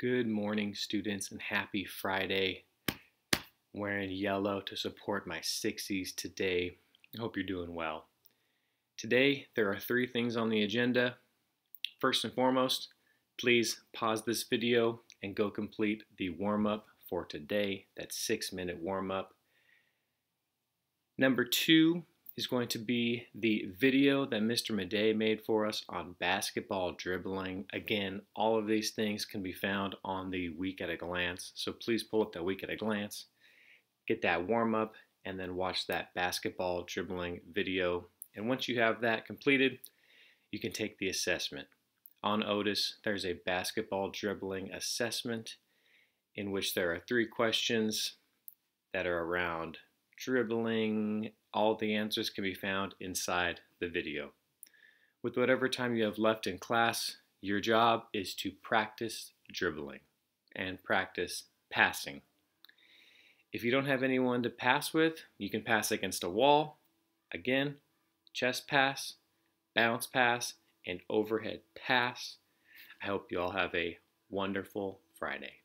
Good morning, students, and happy Friday. I'm wearing yellow to support my 60s today. I hope you're doing well. Today, there are three things on the agenda. First and foremost, please pause this video and go complete the warm-up for today, that six-minute warm-up. Number two, is going to be the video that Mr. Madey made for us on basketball dribbling. Again, all of these things can be found on the Week at a Glance, so please pull up that Week at a Glance, get that warm up, and then watch that basketball dribbling video. And once you have that completed, you can take the assessment. On Otis, there's a basketball dribbling assessment in which there are three questions that are around dribbling, all the answers can be found inside the video. With whatever time you have left in class, your job is to practice dribbling and practice passing. If you don't have anyone to pass with, you can pass against a wall. Again, chest pass, bounce pass, and overhead pass. I hope you all have a wonderful Friday.